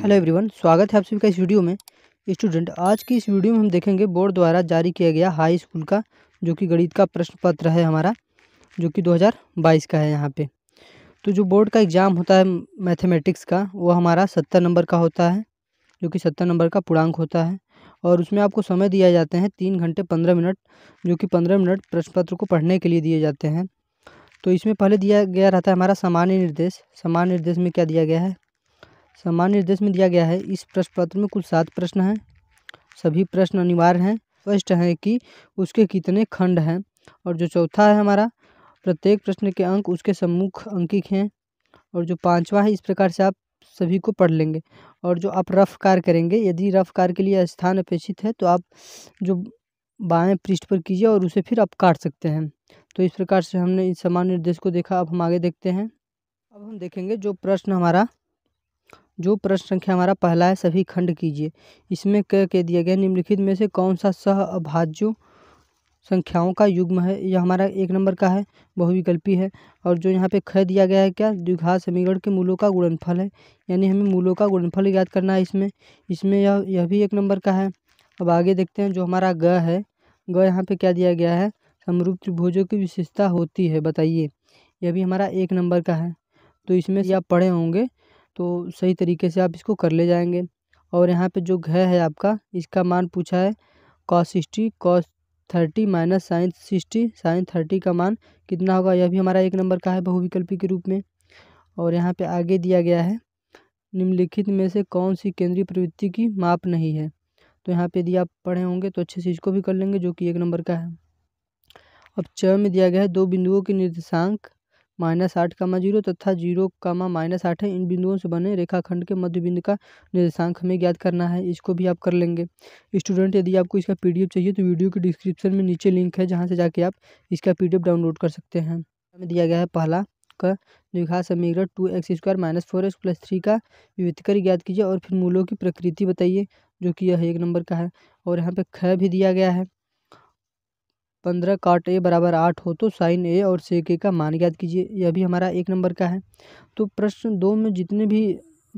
hello everyone स्वागत है आप सभी का इस वीडियो में स्टूडेंट आज की इस वीडियो में हम देखेंगे बोर्ड द्वारा जारी किया गया हाई स्कूल का जो कि गणित का प्रश्न पत्र है हमारा जो कि 2022 का है यहाँ पे तो जो बोर्ड का एग्ज़ाम होता है मैथमेटिक्स का वो हमारा सत्तर नंबर का होता है जो कि सत्तर नंबर का पूर्णांक होता है और उसमें आपको समय दिया जाते हैं तीन घंटे पंद्रह मिनट जो कि पंद्रह मिनट प्रश्न पत्र को पढ़ने के लिए दिए जाते हैं तो इसमें पहले दिया गया रहता है हमारा सामान्य निर्देश सामान्य निर्देश में क्या दिया गया है सामान्य निर्देश में दिया गया है इस प्रश्न पत्र में कुल सात प्रश्न हैं सभी प्रश्न अनिवार्य हैं स्पष्ट हैं कि उसके कितने खंड हैं और जो चौथा है हमारा प्रत्येक प्रश्न के अंक उसके सम्मुख अंकिक हैं और जो पाँचवा है इस प्रकार से आप सभी को पढ़ लेंगे और जो आप रफ कार करेंगे यदि रफ कार के लिए स्थान अपेक्षित है तो आप जो बाएं पृष्ठ पर कीजिए और उसे फिर आप काट सकते हैं तो इस प्रकार से हमने इस समान निर्देश को देखा अब हम आगे देखते हैं अब हम देखेंगे जो प्रश्न हमारा जो प्रश्न संख्या हमारा पहला है सभी खंड कीजिए इसमें कह के दिया गया निम्नलिखित में से कौन सा सह अभाज्य संख्याओं का युग्म है यह हमारा एक नंबर का है बहुविकल्पी है और जो यहाँ पे ख दिया गया है क्या द्विघात समीकरण के मूलों का गुणनफल है यानी हमें मूलों का गुणनफल याद करना है इसमें इसमें यह यह भी एक नंबर का है अब आगे देखते हैं जो हमारा ग है ग यहाँ पे क्या दिया गया है समरूप त्रिभुजों की विशेषता होती है बताइए यह भी हमारा एक नंबर का है तो इसमें से आप पढ़े होंगे तो सही तरीके से आप इसको कर ले जाएंगे और यहाँ पे जो घ है आपका इसका मान पूछा है cos sixty cos thirty minus sine sixty sine thirty का मान कितना होगा यह भी हमारा एक नंबर का है बहुविकल्पी के रूप में और यहाँ पे आगे दिया गया है निम्नलिखित में से कौन सी केंद्रीय प्रवृत्ति की माप नहीं है तो यहाँ पे यदि आप पढ़े होंगे तो अच्छे से इसको भी कर लेंगे जो कि एक नंबर का है अब च में दिया गया है दो बिंदुओं के निर्देशांक माइनस आठ कामा जीरो तथा जीरो कामा माइनस आठ है इन बिंदुओं से बने रेखाखंड के मध्य बिंदु का निर्देशांक हमें ज्ञात करना है इसको भी आप कर लेंगे स्टूडेंट यदि आपको इसका पी चाहिए तो वीडियो के डिस्क्रिप्शन में नीचे लिंक है जहाँ से जाके आप इसका पी डाउनलोड कर सकते हैं हमें दिया गया है पहला का द्विघात समीकरण two x square minus four x plus three का विविधकर ज्ञात कीजिए और फिर मूलों की प्रकृति बताइए जो कि यह एक नंबर का है और यहाँ पे ख भी दिया गया है पंद्रह काट ए बराबर आठ हो तो साइन ए और से के का मान ज्ञात कीजिए यह भी हमारा एक नंबर का है तो प्रश्न दो में जितने भी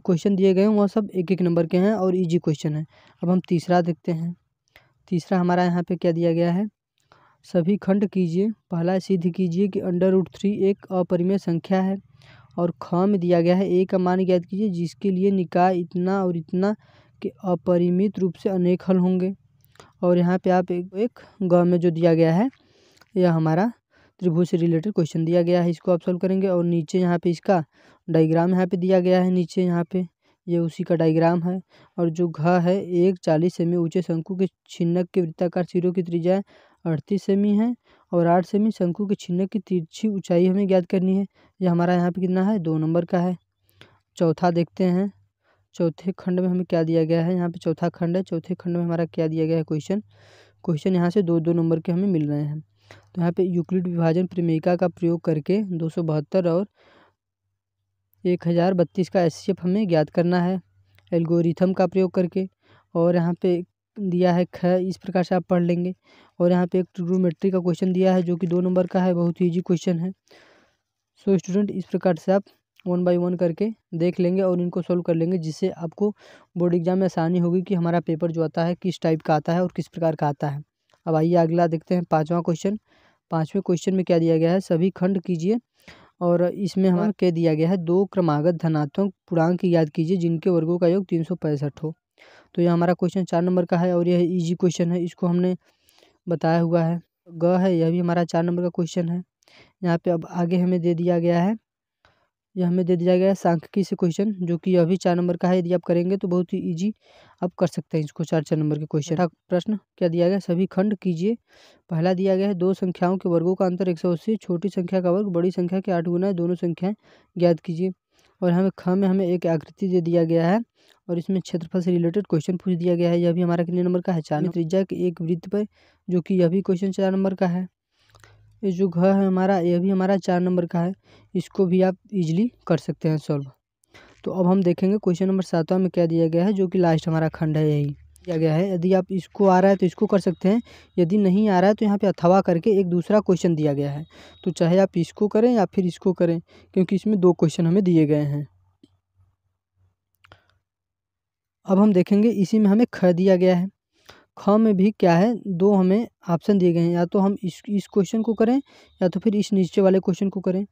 क्वेश्चन दिए गए हैं वह सब एक एक नंबर के हैं और इजी क्वेश्चन है अब हम तीसरा देखते हैं तीसरा हमारा यहाँ पे क्या दिया गया है सभी खंड कीजिए पहला सिद्ध कीजिए कि अंडर रूट थ्री एक अपरिमेय संख्या है और ख में दिया गया है ए का मान याद कीजिए जिसके लिए निकाय इतना और इतना के अपरिमित रूप से अनेक हल होंगे और यहाँ पे आप एक, एक गाँव में जो दिया गया है यह हमारा त्रिभुज से रिलेटेड क्वेश्चन दिया गया है इसको आप सॉल्व करेंगे और नीचे यहाँ पे इसका डायग्राम यहाँ पे दिया गया है नीचे यहाँ पे ये उसी का डायग्राम है और जो घ है एक चालीस सेमी ऊँचे शंकु के छिन्नक के वृत्ताकार सिरों की त्रिज्या अड़तीस सेमी है और आठ सेमी शंकु के छिन्नक की तिरछी ऊँचाई हमें ज्ञात करनी है यह हमारा यहाँ पर कितना है दो नंबर का है चौथा देखते हैं चौथे खंड में हमें क्या दिया गया है यहाँ पे चौथा खंड है चौथे खंड में हमारा क्या दिया गया है क्वेश्चन क्वेश्चन यहाँ से दो दो नंबर के हमें मिल रहे हैं तो यहाँ पे यूक्लिड विभाजन प्रेमिका का प्रयोग करके दो सौ बहत्तर और एक हज़ार बत्तीस का एस हमें ज्ञात करना है एल्गोरिथम का प्रयोग करके और यहाँ पे दिया है ख इस प्रकार से आप पढ़ लेंगे और यहाँ पे एक ट्रिग्नोमेट्री का क्वेश्चन दिया है जो कि दो नंबर का है बहुत ईजी क्वेश्चन है सो so, स्टूडेंट इस प्रकार से आप वन बाय वन करके देख लेंगे और इनको सॉल्व कर लेंगे जिससे आपको बोर्ड एग्जाम में आसानी होगी कि हमारा पेपर जो आता है किस टाइप का आता है और किस प्रकार का आता है अब आइए अगला देखते हैं पाँचवा क्वेश्चन पाँचवें क्वेश्चन में क्या दिया गया है सभी खंड कीजिए और इसमें हमारा क्या दिया गया है दो क्रमागत धनात्मक पूर्णांक याद कीजिए जिनके वर्गों का योग तीन हो तो यह हमारा क्वेश्चन चार नंबर का है और यह ईजी क्वेश्चन है इसको हमने बताया हुआ है ग है यह भी हमारा चार नंबर का क्वेश्चन है यहाँ पे अब आगे हमें दे दिया गया है यह हमें दे दिया गया है सांख्यिकी से क्वेश्चन जो कि यह भी चार नंबर का है यदि आप करेंगे तो बहुत ही ईजी आप कर सकते हैं इसको चार चार नंबर के क्वेश्चन प्रश्न क्या दिया गया सभी खंड कीजिए पहला दिया गया है दो संख्याओं के वर्गों का अंतर एक सौ अस्सी छोटी संख्या का वर्ग बड़ी संख्या के आठ गुना है दोनों संख्याएँ ज्ञात कीजिए और हमें ख में हमें एक आकृति दे दिया गया है और इसमें क्षेत्रफल से रिलेटेड क्वेश्चन पूछ दिया गया है यह भी हमारा कितने नंबर का है चार त्रिज्या के एक वृत्त पर जो कि यह भी क्वेश्चन चार नंबर का है ये जो घर है हमारा ये भी हमारा चार नंबर का है इसको भी आप इजीली कर सकते हैं सॉल्व तो अब हम देखेंगे क्वेश्चन नंबर सातवा में क्या दिया गया है जो कि लास्ट हमारा खंड है यही दिया गया है यदि आप इसको आ रहा है तो इसको कर सकते हैं यदि नहीं आ रहा है तो यहाँ पे अथवा करके एक दूसरा क्वेश्चन दिया गया है तो चाहे आप इसको करें या फिर इसको करें क्योंकि इसमें दो क्वेश्चन हमें दिए गए हैं अब हम देखेंगे इसी में हमें ख दिया गया है ख में भी क्या है दो हमें ऑप्शन दिए गए हैं या तो हम इस इस क्वेश्चन को करें या तो फिर इस नीचे वाले क्वेश्चन को करें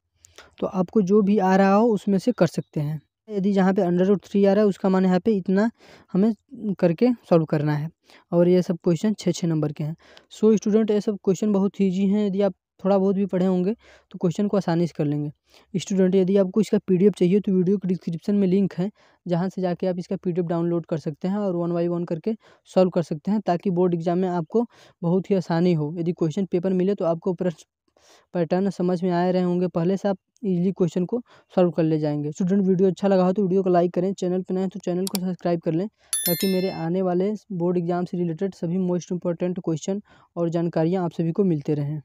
तो आपको जो भी आ रहा हो उसमें से कर सकते हैं यदि जहाँ पे अंडर रूट थ्री आ रहा है उसका मान यहाँ पे इतना हमें करके सॉल्व करना है और ये सब क्वेश्चन छः छः नंबर के हैं सो स्टूडेंट ये सब क्वेश्चन बहुत ईजी हैं यदि आप थोड़ा बहुत भी पढ़े होंगे तो क्वेश्चन को आसानी से कर लेंगे स्टूडेंट यदि आपको इसका पीडीएफ चाहिए तो वीडियो के डिस्क्रिप्शन में लिंक है जहाँ से जाके आप इसका पीडीएफ डाउनलोड कर सकते हैं और वन बाई वन करके सॉल्व कर सकते हैं ताकि बोर्ड एग्जाम में आपको बहुत ही आसानी हो यदि क्वेश्चन पेपर मिले तो आपको प्रश्न पैटर्न समझ में आए रहे होंगे पहले से आप इजीली क्वेश्चन को सॉल्व कर ले जाएंगे स्टूडेंट वीडियो अच्छा लगा हो तो वीडियो को लाइक करें चैनल पर नए तो चैनल को सब्सक्राइब कर लें ताकि मेरे आने वाले बोर्ड एग्जाम से रिलेटेड सभी मोस्ट इंपॉर्टेंट क्वेश्चन और जानकारियाँ आप सभी को मिलते रहें